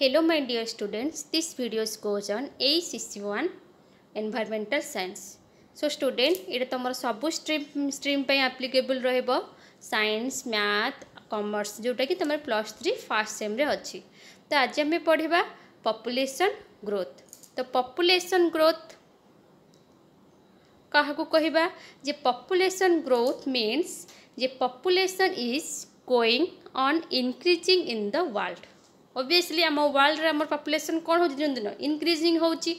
Hello my dear students, this video goes on A61 Environmental Science. So student, এটা তোমার সবু stream stream পাই applicable রহিব science math commerce যেটা কি তোমার প্লস 3 ফার্স্ট সেম রে অছি তো আজ আমি পড়িবা পপুলেশন গ্রোথ তো পপুলেশন গ্রোথ কাহাকু কহিবা যে পপুলেশন গ্রোথ মিন্স যে population is going on increasing in the world obviously ଆମ ୱାର୍ଲଡ଼ରେ ଆମର ପପୁଲେସନ୍ କ'ଣ ହେଉଛି ଦିନ ଦିନ ଇନକ୍ରିଜିଂ ହେଉଛି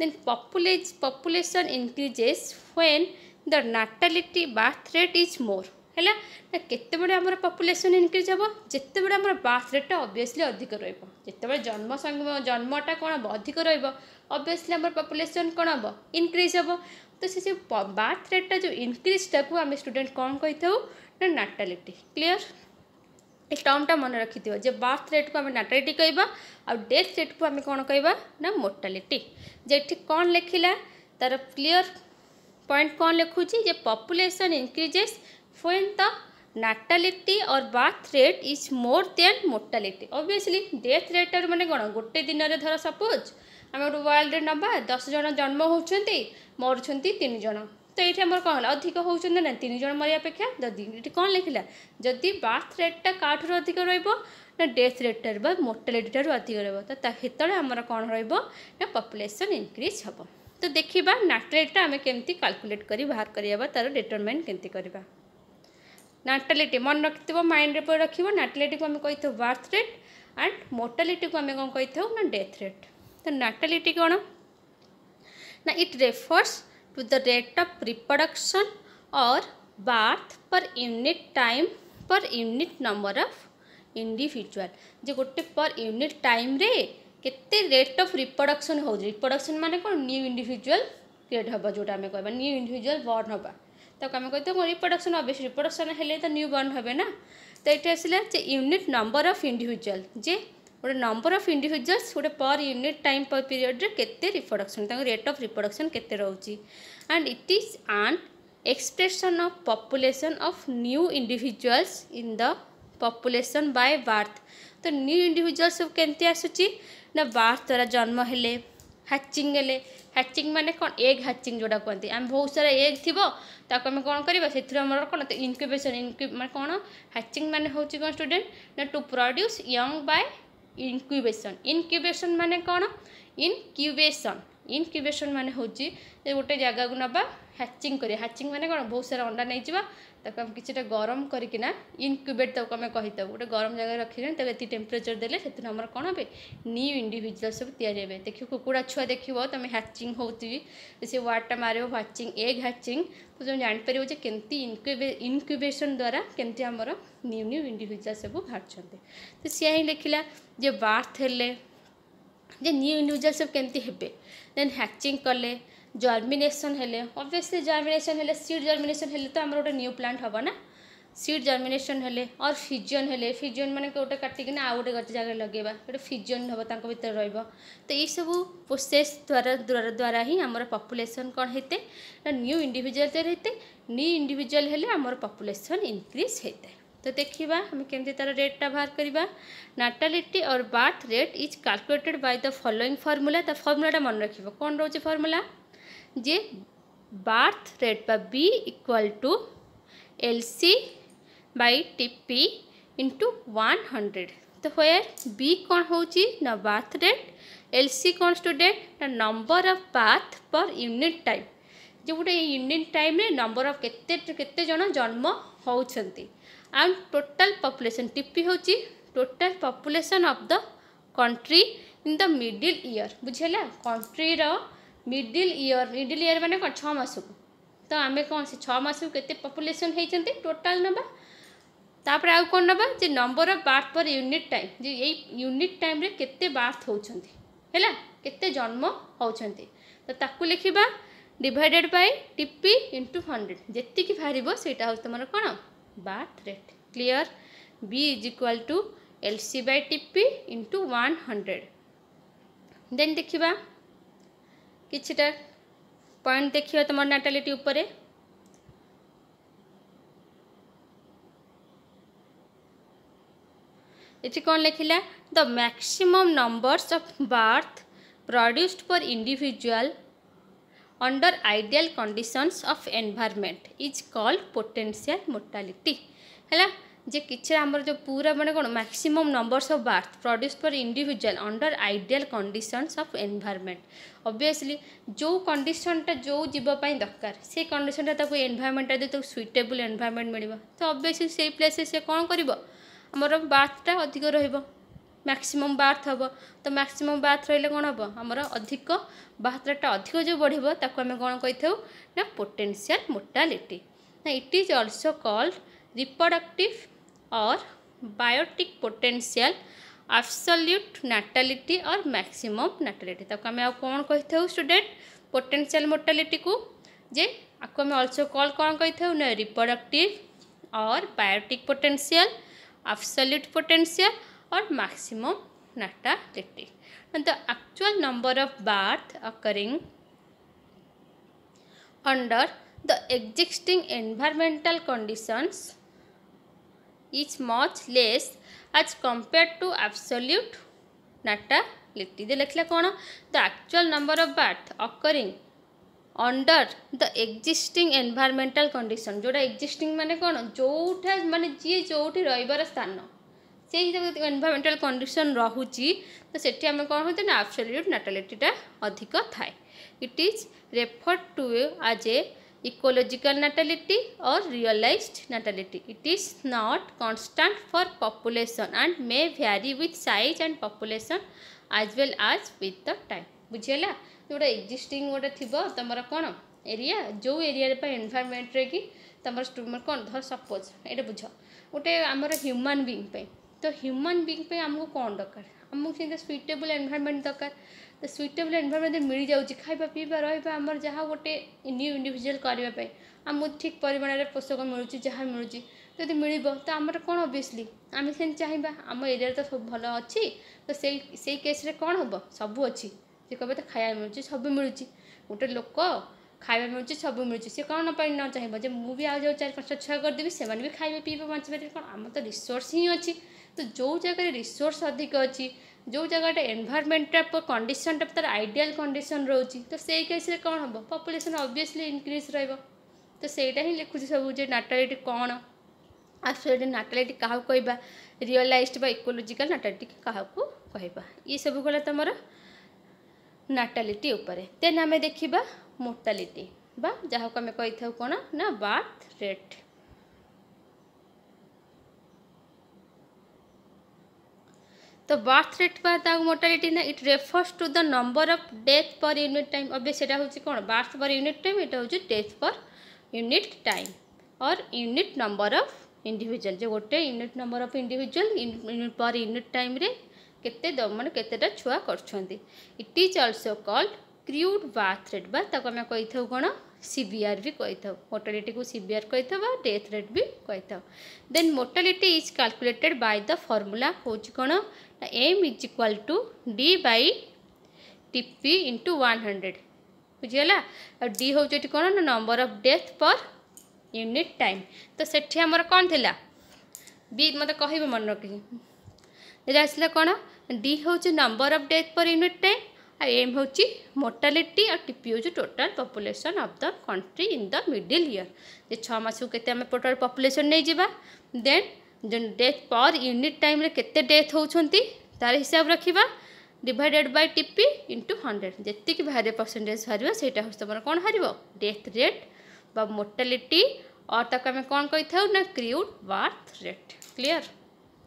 ଦେନ୍ ପପୁଲେ population increases when the natality birth rate is more ହେଲା ନା କେତେବେଳେ ଆମର ପପୁଲେସନ୍ ଇନକ୍ରିଜ୍ ହେବ ଯେତେବେଳେ ଆମର ବାର୍ଥ ରେଟ୍ଟା ଅବଭିୟସ୍ଲି ଅଧିକ ରହିବ ଯେତେବେଳେ ଜନ୍ମ ଜନ୍ମଟା କ'ଣ ହେବ ଅଧିକ ରହିବ ଅବଭିୟସ୍ଲି ଆମର ପପୁଲେସନ୍ କ'ଣ ହେବ ଇନକ୍ରିଜ୍ ହେବ ତ ସେ ଯେଉଁ ବାର୍ଥ ରେଟ୍ଟା ଯେଉଁ ଇନକ୍ରିଜ୍ଟାକୁ ଆମେ ଷ୍ଟୁଡେଣ୍ଟ କ'ଣ କହିଥାଉ ନା ନାଟାଲିଟି କ୍ଲିଅର୍ ଏ ଟର୍ମଟା ମନେ ରଖିଥିବ ଯେ ବାର୍ଥ ରେଟ୍କୁ ଆମେ ନାଟାଲିଟି କହିବା ଆଉ ଡେଥ୍ ରେଟ୍କୁ ଆମେ କ'ଣ କହିବା ନା ମୋର୍ଟାଲିଟି ଯେ ଏଠି କ'ଣ ଲେଖିଲା ତା'ର କ୍ଲିଅର୍ ପଏଣ୍ଟ କ'ଣ ଲେଖୁଛି ଯେ population increases when the natality or birth rate is more then mortality obviously death ରେଟ୍ଟାରୁ ମାନେ କ'ଣ ଗୋଟେ ଦିନରେ ଧର ସପୋଜ୍ ଆମେ ଗୋଟେ ୱାର୍ଲଡ଼ରେ ନେବା ଦଶ ଜଣ ଜନ୍ମ ହେଉଛନ୍ତି ମରୁଛନ୍ତି ତିନି ଜଣ তো এইটি আমার কম হল অধিক হচ্ছেন না তিন জন মরিয়া অপেক্ষা যদি এটি কম লেখিলা যদি বার্থ রেটটা কাঠুর অধিক রহব না ডেথ রেটটা বা মোর্টালিটিটার অধিক রহব তো সেতবে আমার কম রহব না পপুলেসন ইনক্রিজ হব তো দেখিবা নাটালিটিটা আমি কেমতি কাল্কুলেট করি বাহার করিবা তার ডিটরমাইন কেমতি করিবা নাটালিটি মনে রাখিথিব মাইন্ডরে পরে রাখিব নাটালিটিকে আমি কইথাও বার্থ রেট আন্ড মোর্টালিটিকে আমি কম কইথাও না ডেথ রেট তো নাটালিটি কোণ না it রেফর্স to the rate of reproduction or birth per unit time per unit number of individual जे गोटे per unit time रे କେତେ ରେଟ୍ ଅଫ୍ ରିପ୍ରଡ଼କ୍ସନ୍ ହେଉଛି ରିପ୍ରଡ଼କ୍ସନ୍ ମାନେ କ'ଣ ନ୍ୟୁ ଇଣ୍ଡିଭିଜୁଆଲ୍ କ୍ରିଏଟ୍ ହେବ ଯେଉଁଟା ଆମେ କହିବା ନ୍ୟୁ ଇଣ୍ଡିଭିଜୁଆଲ୍ ବର୍ନ ହେବା ତାକୁ ଆମେ କହିଥାଉ କ'ଣ ରିପ୍ରଡ଼କ୍ସନ୍ ଅବଶ୍ୟ ରିପ୍ରଡ଼କ୍ସନ୍ ହେଲେ ତ ନ୍ୟୁ ବର୍ନ ହେବେ ନା ତ ଏଠି ଆସିଲା ଯେ ୟୁନିଟ୍ ନମ୍ବର ଅଫ୍ ଇଣ୍ଡିଭିଜୁଆଲ୍ ଯେ गोटे नंबर अफ इंडिजुआल्स गोटे पर यूनिट टाइम पर पीरियड के रिपोडक्शन रेट अफ रिपोडक्शन के and it is an expression of population of new individuals in the population by birth तो न्यू इंडिजुआल्स सब कमी आसूची बार्थ द्वारा जन्म हेले हाचिंग हाचिंग मैंने कौन एग हाचिंग जोड़ा कहते हैं बहुत सारा एग थोक आम कौन करवा कौन इनक्यूबेसन इनक्यू मैं कौन हाचिंग मैंने कौन स्टूडेंट ना to produce young by incubation incubation ମାନେ କ'ଣ ଇନକ୍ୟୁବେସନ୍ ଇନକ୍ୟୁବେସନ୍ ମାନେ ହେଉଛି ଯେ ଗୋଟେ ଜାଗାକୁ ନେବା ହ୍ୟାଚିଂ କରିବା ହ୍ୟାଚିଂ ମାନେ କ'ଣ ବହୁତ ସାରା ଅଣ୍ଡା ନେଇଯିବା ତାକୁ ଆମେ କିଛିଟା ଗରମ କରିକିନା ଇନକ୍ୟୁବେଟ୍ ତାକୁ ଆମେ କହିଥାଉ ଗୋଟେ ଗରମ ଜାଗାରେ ରଖିକିନା ତାକୁ ଏତିକି ଟେମ୍ପରେଚର୍ ଦେଲେ ସେଥିରୁ ଆମର କ'ଣ ହେବେ ନ୍ୟୁ ଇଣ୍ଡିଭିଜୁଆଲ୍ ସବୁ ତିଆରି ହେବେ ଦେଖିବ କୁକୁଡ଼ା ଛୁଆ ଦେଖିବ ତୁମେ ହ୍ୟାଚିଂ ହେଉଥିବି ସେ ୱାର୍ଡ଼ଟା ମାରିବ ହ୍ୟାଚିଂ ଏଗ୍ ହ୍ୟାଚିଂ ତ ତୁମେ ଜାଣିପାରିବ ଯେ କେମିତି ଇନକ୍ୟୁବେ ଇନକ୍ୟୁବେସନ୍ ଦ୍ୱାରା କେମିତି ଆମର ନ୍ୟୁ ନ୍ୟୁ ଇଣ୍ଡିଭିଜୁଆଲ୍ ସବୁ ବାହାରୁଛନ୍ତି ତ ସିଏ ହିଁ ଲେଖିଲା ଯେ ବାର୍ଥ ହେଲେ ଯେ ନ୍ୟୁ ଇଣ୍ଡିଭିଜୁଆଲ୍ ସବୁ କେମିତି ହେବେ ଦେନ୍ ହ୍ୟାଚିଂ କଲେ ଜର୍ମିନେସନ୍ ହେଲେ ଅବଭିୟସ୍ଲି ଜର୍ମିନେସନ୍ ହେଲେ ସିଡ୍ ଜର୍ମିନେସନ୍ ହେଲେ ତ ଆମର ଗୋଟେ ନ୍ୟୁ ପ୍ଲାଣ୍ଟ ହେବ ନା ସିଡ୍ ଜର୍ମିନେସନ୍ ହେଲେ ଅର୍ ଫିଜନ୍ ହେଲେ ଫିଜନ୍ ମାନେ ଗୋଟେ କାଟିକିନା ଆଉ ଗୋଟେ ଗୋଟେ ଜାଗାରେ ଲଗେଇବା ଗୋଟେ ଫିଜନ୍ ହେବ ତାଙ୍କ ଭିତରେ ରହିବ ତ ଏଇସବୁ ପ୍ରୋସେସ୍ ଦ୍ୱାରା ଦ୍ୱାରା ହିଁ ଆମର ପପୁଲେସନ୍ କ'ଣ ହେଇଥାଏ ନା ନ୍ୟୁ ଇଣ୍ଡିଭିଜୁଆଲ୍ ତିଆରି ହେଇଥାଏ ନ୍ୟୁ ଇଣ୍ଡିଭିଜୁଆଲ୍ ହେଲେ ଆମର ପପୁଲେସନ୍ ଇନକ୍ରିଜ୍ ହେଇଥାଏ तो देखा आम केमी तार रेटा बाहर करवा natality or birth rate is calculated by the following formula तो फर्मूलाटा मन रख कौन रोचे फर्मूला जे बार्थ रेट बा B equal to L C by TP into one hundred तो वेयर बी कौन हो ना बार्थ रेट एल सी कौन student number of birth per unit time जो गोटे यूनिट टाइम नंबर अफ केते जन जन्म होती and total population tp hochi total population of the country in the middle year bujhela country ro middle year middle year mane kon 6 masu ko to ame kon se 6 masu kete population hei chanti total naba ତାପରେ ଆଉ କ'ଣ ନେବା ଯେ number of birth per unit time ଯେ ଏଇ unit ଟାଇମ୍ରେ କେତେ birth ହେଉଛନ୍ତି ହେଲା କେତେ ଜନ୍ମ ହେଉଛନ୍ତି ତ ତାକୁ ଲେଖିବା divided by TP into hundred ଯେତିକି ବାହାରିବ ସେଇଟା ହେଉଛି ତୁମର କ'ଣ birth rate clear B is equal to L C by TP into one hundred then देखा किटा पॉइंट देखिए तुम नाटालीटी ये कौन लिखला the maximum numbers of birth produced per individual under ideal conditions of environment is called potential mortality ହେଲା ଯେ କିଛିରେ ଆମର ଯେଉଁ ପୁରା ମାନେ କ'ଣ maximum numbers of birth produce for individual under ideal conditions of environment obviously ଯେଉଁ କଣ୍ଡିସନ୍ଟା ଯେଉଁ ଜୀବ ପାଇଁ ଦରକାର ସେଇ କଣ୍ଡିସନ୍ଟା ତାକୁ ଏନ୍ଭାରମେଣ୍ଟଟା ଯଦି ତାକୁ ସୁଇଟେବୁଲ୍ ଏନ୍ଭାରମେଣ୍ଟ ମିଳିବ ତ ଅବଭିୟସଲି ସେଇ ପ୍ଲେସ୍ରେ ସେ କ'ଣ କରିବ ଆମର ବାର୍ଥଟା ଅଧିକ ରହିବ ମ୍ୟାକ୍ସିମମ୍ ବାର୍ଥ ହେବ ତ ମ୍ୟାକ୍ସିମମ୍ ବାର୍ଥ ରହିଲେ କ'ଣ ହେବ ଆମର ଅଧିକ ବାର୍ଥ ରେଟ୍ଟା ଅଧିକ ଯେଉଁ ବଢ଼ିବ ତାକୁ ଆମେ କ'ଣ କହିଥାଉ ନା ପୋଟେନ୍ସିଆଲ୍ ମୋର୍ଟାଲିଟି ନା it is also called reproductive or biotic potential absolute natality or maximum natality ତାକୁ ଆମେ ଆଉ କ'ଣ କହିଥାଉ ଷ୍ଟୁଡେଣ୍ଟ ପୋଟେନ୍ସିଆଲ୍ ମୋର୍ଟାଲିଟିକୁ ଯେ ଆକୁ ଆମେ ଅଲସୋ କଲ୍ କ'ଣ କହିଥାଉ ନା reproductive or biotic potential absolute potential or maximum natality तो actual number of birth occurring under the existing environmental conditions is much less as compare to absolute natality दे लिखला कौन the actual number of birth occurring under the existing environmental condition जोड़ा existing माने कौन जो मानते जी जो रही स्थान সেই হিসাবে এনভারমেন্টাল কন্ডিশন রহুচি তো সেটি আমি কোণ হচ্ছে না আবসোলিউট নাটালিটিটা অধিক থাকে it is refer to as a ecological natality or realized natality it is not constant for population and may vary with size and population as well as with the time বুঝিগଲା ଯେଉଁଟା ଏକ୍ଜିଷ୍ଟିଂ ଗୋଟେ ଥିବ ତୁମର କ'ଣ area ଯେଉଁ ଏରିଆରେ ପାଇଁ ଏନ୍ଭାରମେଣ୍ଟରେ କି ତୁମର କ'ଣ ଧର ସପୋଜ୍ ଏଇଟା ବୁଝ ଗୋଟେ ଆମର ହ୍ୟୁମାନ ବିଙ୍ଗ୍ ପାଇଁ ତ ହ୍ୟୁମାନ୍ बींग ପାଇଁ ଆମକୁ କଣ ଦରକାର ଆମକୁ ସେମିତି एनभारमेंट दरकार ଦରକାର ତ एनभारमेंट मिल ମିଳିଯାଉଛି ଖାଇବା ପିଇବା ରହିବା ଆମର ଯାହା ଗୋଟେ ଇଣ୍ଡିଭିଜୁଆଲ୍ କରିବା ପାଇଁ ଆମକୁ ଠିକ୍ ପରିମାଣରେ ପୋଷକ ମିଳୁଛି ଯାହା ମିଳୁଛି ଯଦି ମିଳିବ ତ ଆମର କ'ଣ ଅଭିଅସ୍ଲି ଆମେ ସେମିତି ଚାହିଁବା ଆମ ଏରିଆରେ ତ ସବୁ ଭଲ ଅଛି ତ ସେଇ ସେଇ କେସ୍ରେ କ'ଣ ହେବ ସବୁ ଅଛି ସେ କହିବ ତ ଖାଇବା ମିଳୁଛି ସବୁ ମିଳୁଛି ଗୋଟେ ଲୋକ ଖାଇବା ମିଳୁଛି ସବୁ ମିଳୁଛି ସେ କ'ଣ ପାଇଁ ନ ଚାହିଁବ ଯେ ମୁଁ ବି ଆଉ ଯେଉଁ ଚାରି ପାଞ୍ଚଟା ଛୁଆ କରିଦେବି ସେମାନେ ବି ଖାଇବେ ପିଇବେ ବଞ୍ଚିପାରିବେ କ'ଣ ଆମର ତ ରିସୋର୍ସ ହିଁ ଅଛି तो जो जगह रिसोर्स अधिक अच्छी जो जगह एनभारमेंट कंडीशन टाइप तर आइडियाल कंडीशन रोचे तो से केस कौन हम पपुलेसन अबिययसली इनक्रिज रो से लिखुच सब नाटालीटी कौन आसपेट नाटालीटी क्या कह रियलाइज इकोलोजिकाल नाटालीटी क्या कह ये सब गला तुम नाटालीटी देन आम देखा मोर्टालीटी जहाँ को आम कही कौन ना बार्थ रेट তো বার্থ রেট বা তা মোর্টালিটি না it refers to the number of death per unit time অবে সেটা হচ্ছে কোণ বার্থ পর ইউনিট টাইম এটা হচ্ছে death per unit time or unit number of individual যে গোটে unit number of individual unit per unit টাইমরে কেতে মানে কেতেটা ছুয়া করছেন it is also called crude birth rate বা তাকে আমি কইথাও কোণ ସିଭିଆର୍ ବି କହିଥାଉ ମୋର୍ଟାଲିଟିକୁ ସିଭିଆର୍ କହିଥାଉ ବା ଡେଥ୍ ରେଟ୍ ବି କହିଥାଉ then mortality is calculated by the formula ହେଉଛି କ'ଣ ନା M is equal to D by TP into one hundred ବୁଝିଗଲା ଆଉ ଡି ହେଉଛି ଏଠି କ'ଣ ନା number of death per unit time ତ ସେଠି ଆମର କ'ଣ ଥିଲା ବି ମୋତେ କହିବେ ମନେ ରଖିକି ଆସିଲା କ'ଣ ଡି ହେଉଛି number of death per unit time M हो मोर्टालीटी और टीपी हूँ total population of the country in the middle year जो छस को टोटाल पपुलेसन नहीं जावा दे डेथ पर यूनिट टाइम के डेथ होती तार हिसाब रखा divided by TP into hundred जीक बाहर परसेंटेज बाहर से तुम कौन हार डेथ रेट बा मोर्टालीटी और तक आम कौन कही ना क्रिउड बार्थ रेट क्लीयर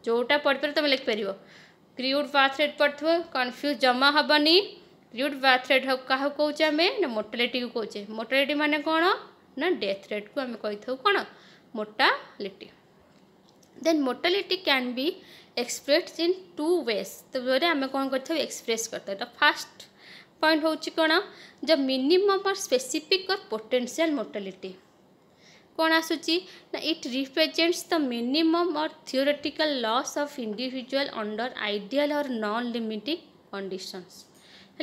जोटा पढ़ी तुम लिखिपर क्रिउड बार्थ रेट पढ़ कन्फ्यूज जमा हेनी रूट बार्थ रेट क्या कौचे आम मोर्टालीटी को कौचे मोटालीटी मान कौन ना डेथ रेट को आम कही थो कौ मोर्टालीटी देन मोर्टालीटी कैन भी एक्सप्रेस इन टू वेज तो वे आम कौन कर एक्सप्रेस करता फास्ट पॉइंट हूँ कौन द मिनिमम और स्पेसीफिक और पोटेनसीआल मोर्टालीटी कौन आसूची it represents the minimum or theoretical loss of individual under ideal or non limiting conditions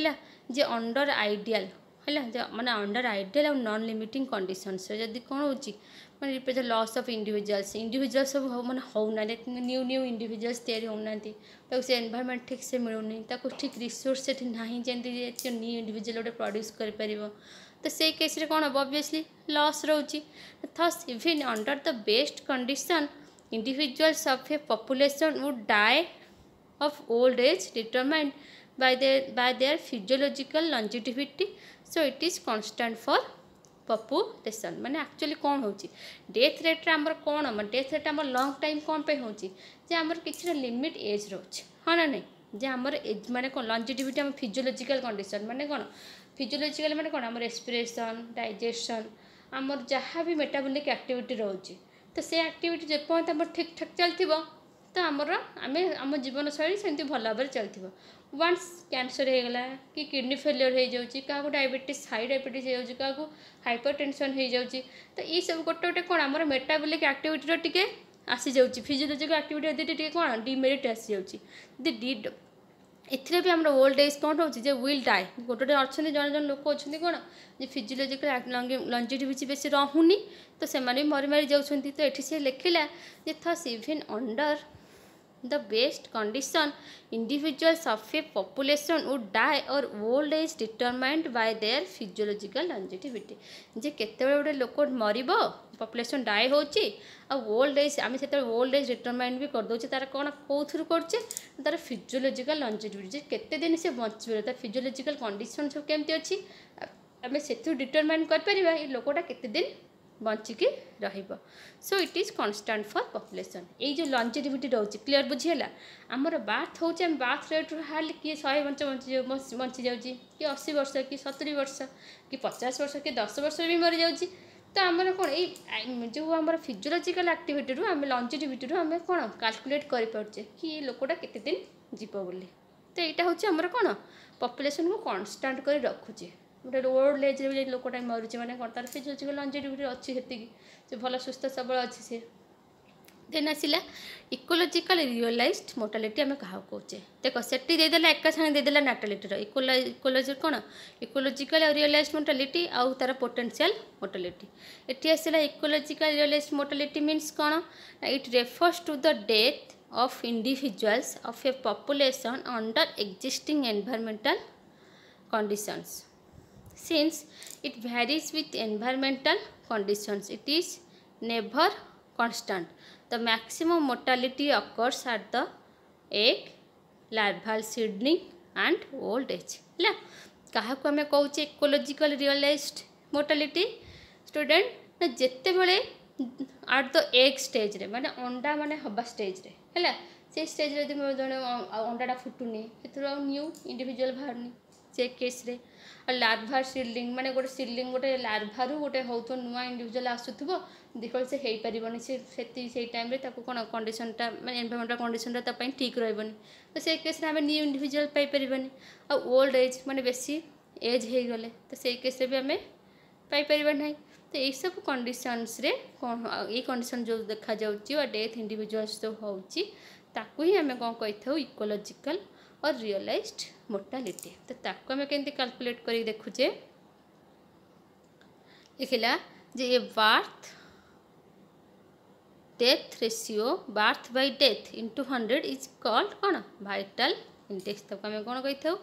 है जे अंडर आईडियाल है मैंने अंडर आइडियाल आ नन लिमिट कंडीशनस जब कौन हो मैं रिप्रेज लस अफ इंडिजुआल्स इंडिजुआल सब मैंने होना न्यू न्यू इंडिजुआल्स या से ठीक से मिलूनी ठीक रिसोर्स ना जमी न्यू इंडिजुआल गोटे प्रड्यूस कर पार तो से केस्रे कौन हम अबियसली लस रोच thus even under the best condition individuals of a population would die of old age determined by their, by their physiological longevity. So it is constant for population मैंने actually कौन हो death रेट्रे आम कौन death rate आम long time कौन पर Homer कि लिमिट एज रोचे हाँ ना नहीं जे आम एज मैंने कौन लंजिटिविटी आम कंडीशन मैंने कौन फिजियोलोजिकल मैंने कौन आम रेस्पिरेसन डाइजेसन आमर जहाँ भी मेटाबलिक एक्टिविटी रोचे तो से एक्टिविटी जो आम ठीक ठाक चलती ତ ଆମର ଆମେ ଆମ ଜୀବନଶୈଳୀ ସେମିତି ଭଲ ଭାବରେ ଚାଲିଥିବ ୱାନ୍ସ କ୍ୟାନ୍ସର ହେଇଗଲା କି କିଡ଼ନୀ ଫେଲିୟର୍ ହେଇଯାଉଛି କାହାକୁ ଡାଇବେଟିସ୍ ହାଇ ଡାଇବେଟିସ୍ ହେଇଯାଉଛି କାହାକୁ ହାଇପର ଟେନସନ୍ ହେଇଯାଉଛି ତ ଏଇସବୁ ଗୋଟେ ଗୋଟେ କ'ଣ ଆମର ମେଟାବୋଲିକ୍ ଆକ୍ଟିଭିଟିର ଟିକେ ଆସିଯାଉଛି ଫିଜିଓଲୋଜିକାଲ ଆକ୍ଟିଭିଟି ଯଦି ଟିକେ କ'ଣ ଡିମେରିଟ୍ ଆସିଯାଉଛି ଯଦି ଡି ଏଥିରେ ବି ଆମର ଓଲ୍ଡ ଏଜ୍ କ'ଣ ହେଉଛି ଯେ ୱିଲ୍ ଡାଏ ଗୋଟେ ଗୋଟେ ଅଛନ୍ତି ଜଣେ ଜଣେ ଲୋକ ଅଛନ୍ତି କ'ଣ ଯେ ଫିଜିଓଲୋଜିକାଲ ଲଞ୍ଜିଟିଭିଟି ବେଶୀ ରହୁନି ତ ସେମାନେ ବି ମରି ମାରି ଯାଉଛନ୍ତି ତ ଏଠି ସେ ଲେଖିଲା ଯେ thus even under the best condition individuals of a population would die or old age determined by their physiological longevity যে কেତେବେଳେ ଗୋଟେ ଲୋକ ମରିବ ପପୁଲେସନ୍ ଡାଏ ହେଉଛି ଆଉ ଓଲ୍ଡ ଏଜ୍ ଆମେ ସେତେବେଳେ ଓଲ୍ଡ ଏଜ୍ ଡିଟରମାଇନ୍ ବି କରିଦେଉଛେ ତା'ର କ'ଣ କେଉଁଥିରୁ କରୁଛେ ତା'ର ଫିଜିଓଲୋଜିକାଲ ଲଞ୍ଜିଟିଭ୍ୟୁଟି ଯେ କେତେ ଦିନ ସେ ବଞ୍ଚିବ ତା ଫିଜିଓଲୋଜିକାଲ କଣ୍ଡିସନ୍ ସବୁ କେମିତି ଅଛି ଆମେ ସେଥିରୁ ଡିଟରମାଇନ୍ କରିପାରିବା ଏ ଲୋକଟା କେତେ ଦିନ ବଞ୍ଚିକି ରହିବ so it is constant for population ଏଇ ଯେଉଁ ଲଞ୍ଜେଟିଭିଟି ରହୁଛି କ୍ଲିଅର୍ ବୁଝିହେଲା ଆମର ବାର୍ଥ ହେଉଛି ଆମେ ବାର୍ଥ ରେଟ୍ରୁ ହାରିଲେ କିଏ ଶହେ ବର୍ଷ ବଞ୍ଚିଯାଉଛି କିଏ ଅଶୀ ବର୍ଷ କିଏ ସତୁରି ବର୍ଷ କିଏ ପଚାଶ ବର୍ଷ କିଏ ଦଶ ବର୍ଷ ବି ମରିଯାଉଛି ତ ଆମର କ'ଣ ଏଇ ଯେଉଁ ଆମର ଫିଜିଓଲୋଜିକାଲ ଆକ୍ଟିଭିଟିରୁ ଆମେ ଲଞ୍ଜେଟିଭିଟିରୁ ଆମେ କ'ଣ କାଲକୁଲେଟ୍ କରିପାରୁଛେ କି ଏ ଲୋକଟା କେତେ ଦିନ ଯିବ ବୋଲି ତ ଏଇଟା ହେଉଛି ଆମର କ'ଣ ପପୁଲେସନକୁ କନଷ୍ଟାଣ୍ଟ କରି ରଖୁଛେ ଗୋଟେ ଓଲ୍ଡ ଏଜ୍ରେ ବି ଲୋକଟା ମରୁଛି ମାନେ କ'ଣ ତାର ସେ ଯେଉଁ ଲଞ୍ଜିଟିଭିଟି ଅଛି ସେତିକି ସେ ଭଲ ସୁସ୍ଥ ସବଳ ଅଛି ସେ ଦେନ୍ ଆସିଲା ଇକୋଲୋଜିକାଲ ରିଅଲାଇଜ୍ଡ ମୋର୍ଟାଲିଟି ଆମେ କାହାକୁ କହୁଛେ ଦେଖ ସେଠି ଦେଇଦେଲା ଏକା ସାଙ୍ଗେ ଦେଇଦେଲା ନାଟାଲିଟିର ଇକୋଲୋଜି କ'ଣ ଇକୋଲୋଜିକାଲ ଆଉ ରିଅଲାଇଜ୍ଡ ମୋର୍ଟାଲିଟି ଆଉ ତା'ର ପୋଟେନ୍ସିଆଲ ମୋର୍ଟାଲିଟି ଏଠି ଆସିଲା ଇକୋଲୋଜିକାଲ ରିଅଲାଇଜ୍ଡ ମୋର୍ଟାଲିଟି ମିନ୍ସ କ'ଣ it refers to the death of individuals of a population under existing environmental conditions since it varies with environmental conditions. It is never constant. The maximum mortality occurs at the egg, larval seedling and old age. ame ହେଲା କାହାକୁ ଆମେ କହୁଛେ ଏକୋଲୋଜିକାଲ ରିଅଲାଇଜ୍ଡ mortality student ନା ଯେତେବେଳେ at the egg mane ମାନେ ଅଣ୍ଡା ମାନେ ହେବା ଷ୍ଟେଜ୍ରେ ହେଲା ସେ ଷ୍ଟେଜ୍ରେ ଯଦି ଜଣେ onda da ସେଥିରୁ ଆଉ new individual bharni ସେ କେସ୍ରେ ଲାର୍ଭା ସିଡ୍ଲିଂ ମାନେ ଗୋଟେ ସିଡ୍ଲିଂ ଗୋଟେ ଲାର୍ଭାରୁ ଗୋଟେ ହେଉଥିବ ନୂଆ ଇଣ୍ଡିଭିଜୁଆଲ୍ ଆସୁଥିବ ଦେଖିଲା ସେ ହେଇପାରିବନି ସେ ସେତିକି ସେଇ ଟାଇମ୍ରେ ତାକୁ କ'ଣ କଣ୍ଡିସନ୍ଟା ମାନେ ଏନ୍ଭାରମେଣ୍ଟାଲ୍ କଣ୍ଡିସନ୍ଟା ତା ପାଇଁ ଠିକ୍ ରହିବନି ତ ସେଇ କେସ୍ରେ ଆମେ ନ୍ୟୁ ଇଣ୍ଡିଭିଜୁଆଲ୍ ପାଇପାରିବାନି ଆଉ ଓଲ୍ଡ ଏଜ୍ ମାନେ ବେଶୀ ଏଜ୍ ହେଇଗଲେ ତ ସେଇ କେସ୍ରେ ବି ଆମେ ପାଇପାରିବା ନାହିଁ ତ ଏଇସବୁ କଣ୍ଡିସନ୍ସରେ କ'ଣ ଏଇ କଣ୍ଡିସନ୍ ଯେଉଁ ଦେଖାଯାଉଛି ବା ଡେଥ୍ ଇଣ୍ଡିଭିଜୁଆଲ୍ସ ଯେଉଁ ହେଉଛି ତାକୁ ହିଁ ଆମେ କ'ଣ କହିଥାଉ ଇକୋଲୋଜିକାଲ୍ और रियलाइज मोर्टालीटी तो ताको आम कर देखुचे लिखला जे a birth death ratio birth by death into hundred is called कौन भाइटाल इंडेक्स आम कौन कही था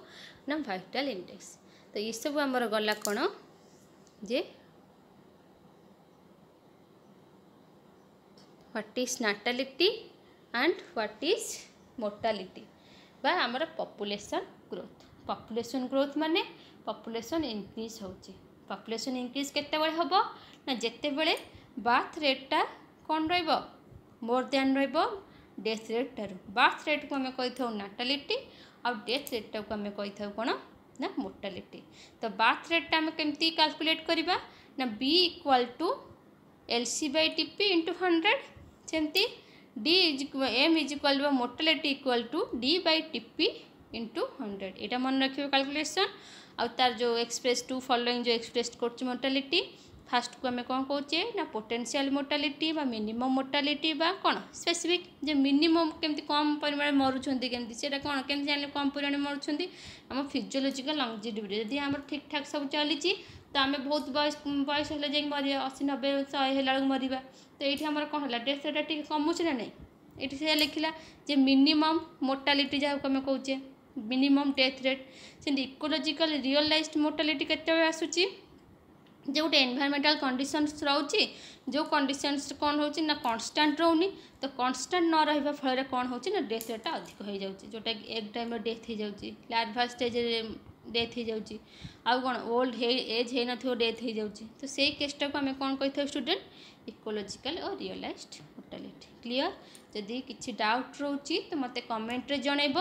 ना भाइटाल इंडेक्स तो ये सब आम गला कौन जे what is natality and what is mortality ବା ଆମର ପପୁଲେସନ୍ ଗ୍ରୋଥ୍ ପପୁଲେସନ୍ ଗ୍ରୋଥ୍ ମାନେ ପପୁଲେସନ୍ ଇନକ୍ରିଜ୍ ହେଉଛି ପପୁଲେସନ୍ ଇନକ୍ରିଜ୍ କେତେବେଳେ ହେବ ନା ଯେତେବେଳେ ବାର୍ଥ ରେଟ୍ଟା କ'ଣ ରହିବ ମୋର୍ ଦ୍ୟାନ୍ ରହିବ ଡେଥ୍ ରେଟ୍ ଠାରୁ ବାର୍ଥ ରେଟ୍କୁ ଆମେ କହିଥାଉ ନାଟାଲିଟି ଆଉ ଡେଥ୍ ରେଟ୍ଟାକୁ ଆମେ କହିଥାଉ କ'ଣ ନା ମୋର୍ଟାଲିଟି ତ ବାର୍ଥ ରେଟ୍ଟା ଆମେ କେମିତି କାଲକୁଲେଟ୍ କରିବା ନା B equal to L C by T P into hundred ସେମିତି D is M is equal বা mortality equal to D by TP into hundred এটা মনে রাখবে ক্যালকুলেসন আর তার যে এক্সপ্রেস টু ফলোইং যে এক্সপ্রেস করছে মোর্টালিটি ফার্স্টকু আমি କ'ଣ କହୁଛେ ନା ପୋଟେନ୍ସିଆଲ ମୋର୍ଟାଲିଟି ବା ମିନିମମ୍ ମୋର୍ଟାଲିଟି ବା କ'ଣ ସ୍ପେସିଫିକ୍ ଯେ ମିନିମମ୍ କେମିତି କମ୍ ପରିମାଣରେ ମରୁଛନ୍ତି କେମିତି ସେଇଟା କ'ଣ କେମିତି ଜାଣିଲେ କମ୍ ପରିମାଣରେ ମରୁଛନ୍ତି ଆମ ଫିଜିଓଲୋଜିକାଲ ଲଙ୍ଗଜିଟିଭିଟି ଯଦି ଆମର ଠିକ୍ଠାକ୍ ସବୁ ଚାଲିଛି ତ ଆମେ ବହୁତ ବୟସ ବୟସ ହେଲେ ଯାଇକି ମରିବା ଅଶୀ ନବେ ଶହେ ହେଲା ବେଳକୁ ମରିବା তো ଏଇଠି ଆମର କ'ଣ ହେଲା ଡେଥ୍ ରେଟ୍ଟା ଟିକେ କମୁଛି ନା ନାହିଁ ଏଇଠି ସେ ଲେଖିଲା ଯେ ମିନିମମ୍ ମୋର୍ଟାଲିଟି ଯାହାକୁ ଆମେ କହୁଛେ ମିନିମମ୍ ଡେଥ୍ ରେଟ୍ ସେମିତି ଇକୋଲୋଜିକାଲ ରିଅଲାଇଜ୍ ମୋର୍ଟାଲିଟି କେତେବେଳେ ଆସୁଛି যে গোটে এনভাইরমেন্টাল কন্ডিশনস রয়েছে যে কন্ডিশনস কম হচ্ছে না কনস্টাট রোনি তো কনস্টাট ন রহবা ফলের কম হচ্ছে না ডেথ রেটটা অধিক হয়ে যাচ্ছে যেটা কি এগ টাইমে ডেথ হয়ে যাচ্ছে লার্ভা স্টেজে ডেথ হয়ে যাচ্ছে আউ কোণ ওল্ড এজ হয়ে নথিব ডেথ হয়ে যাচ্ছে তো সেই কেসটাকে আমি কোণ কই স্টুডেন্ট इकोलोजिकाल और रियलाइज मोर्टालीटी क्लीअर जदि किसी डाउट रोचे तो मत कमेट्रे जनइब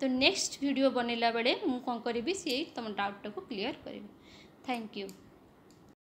तो नेक्स्ट भिड बनला बेले मुझे कौन करी सी तुम डाउटा को क्लीयर करी थैंक यू